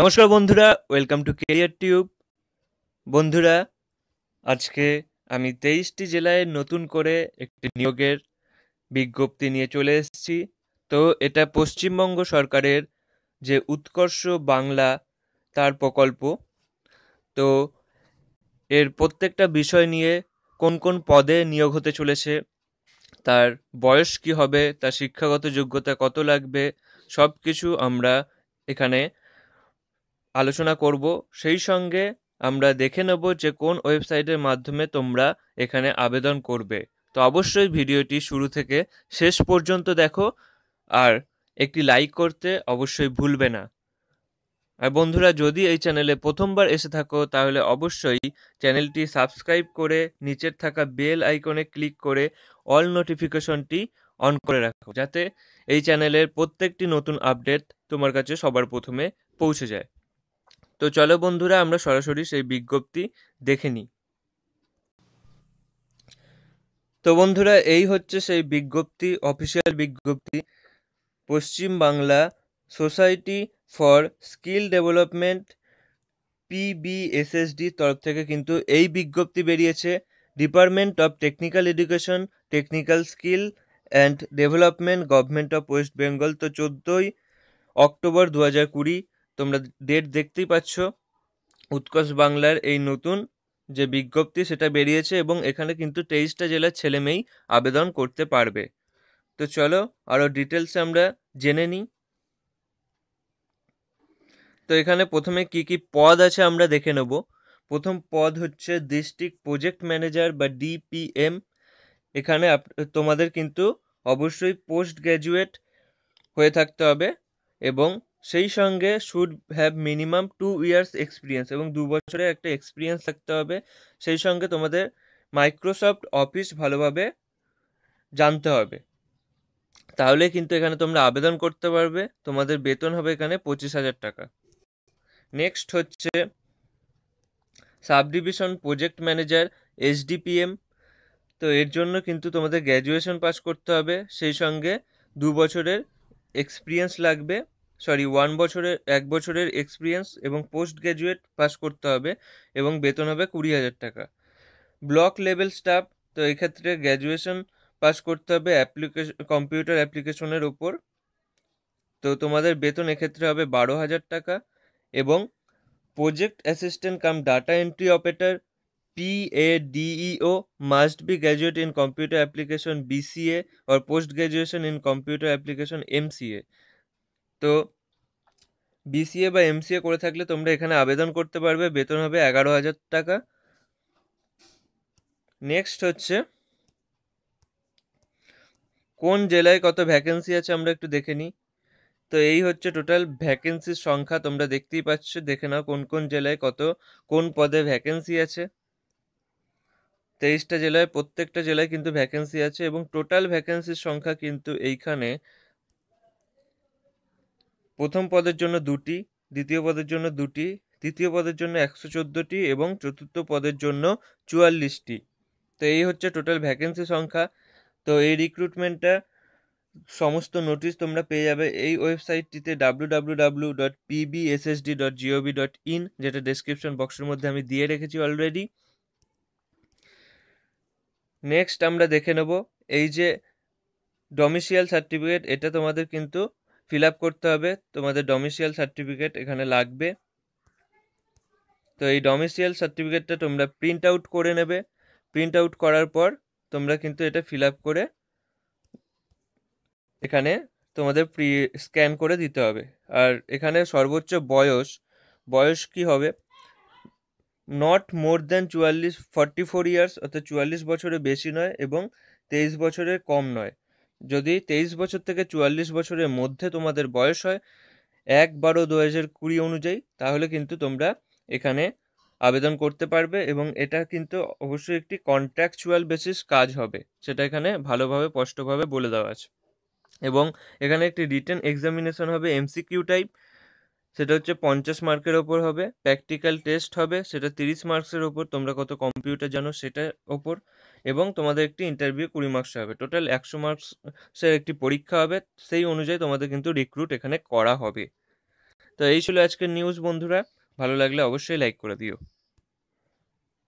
নমস্কার বন্ধুরা welcome to career tube বন্ধুরা আজকে আমি তেইশটি জেলায় নতুন করে একটি নিয়োগের বিজ্ঞপ্তি নিয়ে চলে এসেছি তো এটা পশ্চিমবঙ্গ সরকারের যে উৎকর্ষ বাংলা তার প্রকল্প তো এর প্রত্যেকটা বিষয় নিয়ে কোন কোন পদে নিয়োগ হতে চলেছে তার বয়স কি হবে তার শিক্ষাগত যোগ্যতা কত লাগবে সব কিছু আমরা এখানে আলোচনা করব সেই সঙ্গে আমরা দেখে নেব যে কোন ওয়েবসাইটের মাধ্যমে তোমরা এখানে আবেদন করবে তো অবশ্যই ভিডিওটি শুরু থেকে শেষ পর্যন্ত দেখো আর একটি লাইক করতে অবশ্যই ভুলবে না আর বন্ধুরা যদি এই চ্যানেলে প্রথমবার এসে থাকো তাহলে অবশ্যই চ্যানেলটি সাবস্ক্রাইব করে নিচের থাকা বেল আইকনে ক্লিক করে অল নোটিফিকেশনটি অন করে রাখো যাতে এই চ্যানেলের প্রত্যেকটি নতুন আপডেট তোমার কাছে সবার প্রথমে পৌঁছে যায় তো চলো বন্ধুরা আমরা সরাসরি সেই বিজ্ঞপ্তি দেখে নিই তো বন্ধুরা এই হচ্ছে সেই বিজ্ঞপ্তি অফিসিয়াল বিজ্ঞপ্তি Paschim Bangla society for skill development পিবিএসএসডির তরফ থেকে কিন্তু এই বিজ্ঞপ্তি বেরিয়েছে department of technical education technical skill and development government of West Bengal তো চোদ্দোই অক্টোবর দু হাজার কুড়ি তোমরা ডেট দেখতেই পাচ্ছ উৎকর্ষ বাংলার এই নতুন যে বিজ্ঞপ্তি সেটা বেরিয়েছে এবং এখানে কিন্তু তেইশটা জেলার ছেলেমেয়েই আবেদন করতে পারবে তো চলো আরও ডিটেলসে আমরা জেনে নিই তো এখানে প্রথমে কি কি পদ আছে আমরা দেখে নেব প্রথম পদ হচ্ছে ডিস্ট্রিক্ট প্রজেক্ট ম্যানেজার বা ডিপিএম এখানে তোমাদের কিন্তু অবশ্যই পোস্ট গ্র্যাজুয়েট হয়ে থাকতে হবে এবং সেই সঙ্গে should have minimum two years experience এবং দু বছরের একটা এক্সপিরিয়েন্স থাকতে হবে সেই সঙ্গে তোমাদের মাইক্রোসফট অফিস ভালোভাবে জানতে হবে তাহলে কিন্তু এখানে তোমরা আবেদন করতে পারবে তোমাদের বেতন হবে এখানে পঁচিশ হাজার টাকা নেক্সট হচ্ছে sub division project manager SDPM তো এর জন্য কিন্তু তোমাদের গ্র্যাজুয়েশন পাস করতে হবে সেই সঙ্গে দু বছরের এক্সপিরিয়েন্স লাগবে সরি ওয়ান বছরের এক বছরের এক্সপিরিয়েন্স এবং পোস্ট গ্র্যাজুয়েট পাস করতে হবে এবং বেতন হবে কুড়ি হাজার টাকা ব্লক লেভেল স্টাফ তো এক্ষেত্রে গ্র্যাজুয়েশন পাস করতে হবে অ্যাপ্লিকেশন কম্পিউটার অ্যাপ্লিকেশনের ওপর তো তোমাদের বেতন এক্ষেত্রে হবে বারো হাজার টাকা এবং project assistant cum data entry operator P A DEO must be graduate in computer application BCA or post graduation in computer application MCA তো বিসিএ বা এমসিএ করে থাকলে তোমরা এখানে আবেদন করতে পারবে বেতন হবে এগারো হাজার টাকা নেক্সট হচ্ছে কোন জেলায় কত ভ্যাকেন্সি আছে আমরা একটু দেখে নিই তো এই হচ্ছে টোটাল ভ্যাকেন্সির সংখ্যা তোমরা দেখতেই পাচ্ছ দেখে নাও কোন কোন জেলায় কত কোন পদে ভ্যাকেন্সি আছে তেইশটা জেলায় প্রত্যেকটা জেলায় কিন্তু ভ্যাকেন্সি আছে এবং টোটাল ভ্যাকেন্সির সংখ্যা কিন্তু এইখানে প্রথম পদের জন্য দুটি দ্বিতীয় পদের জন্য দুটি তৃতীয় পদের জন্য একশো চোদ্দোটি এবং চতুর্থ পদের জন্য চুয়াল্লিশটি তো এই হচ্ছে টোটাল ভ্যাকেন্সি সংখ্যা তো এই রিক্রুটমেন্টটা সমস্ত নোটিশ তোমরা পেয়ে যাবে এই ওয়েবসাইটটিতে W W W dot PBSSD dot GOV dot in যেটা ডেসক্রিপশন বক্সের মধ্যে আমি দিয়ে রেখেছি অলরেডি নেক্সট আমরা দেখে নেব এই যে ডোমিসিয়াল সার্টিফিকেট এটা তোমাদের কিন্তু ফিল আপ করতে হবে তোমাদের ডোমিসিয়াল সার্টিফিকেট এখানে লাগবে তো এই ডোমিসিয়াল সার্টিফিকেটটা তোমরা প্রিন্ট আউট করে নেবে প্রিন্ট আউট করার পর তোমরা কিন্তু এটা ফিল আপ করে এখানে তোমাদের প্রি স্ক্যান করে দিতে হবে আর এখানে সর্বোচ্চ বয়স বয়স কি হবে নট মোর দেন চুয়াল্লিশ ফর্টি ফোর ইয়ার্স অর্থাৎ চুয়াল্লিশ বছরে বেশি নয় এবং তেইশ বছরে কম নয় যদি তেইশ বছর থেকে চুয়াল্লিশ বছরের মধ্যে তোমাদের বয়স হয় এক বারো দু হাজার কুড়ি অনুযায়ী তাহলে কিন্তু তোমরা এখানে আবেদন করতে পারবে এবং এটা কিন্তু অবশ্যই একটি কন্ট্রাকচুয়াল বেসিস কাজ হবে সেটা এখানে ভালোভাবে স্পষ্টভাবে বলে দেওয়া আছে এবং এখানে একটি রিটেন এক্সামিনেশন হবে এমসিকিউ টাইপ সেটা হচ্ছে পঞ্চাশ মার্কের ওপর হবে প্র্যাকটিক্যাল টেস্ট হবে সেটা তিরিশ মার্কসের ওপর তোমরা কত কম্পিউটার জানো সেটার ওপর এবং তোমাদের একটি ইন্টারভিউ কুড়ি মার্কস হবে টোটাল একশো মার্কসের একটি পরীক্ষা হবে সেই অনুযায়ী তোমাদের কিন্তু রিক্রুট এখানে করা হবে তো এই ছিল আজকের নিউজ বন্ধুরা ভালো লাগলে অবশ্যই লাইক করে দিও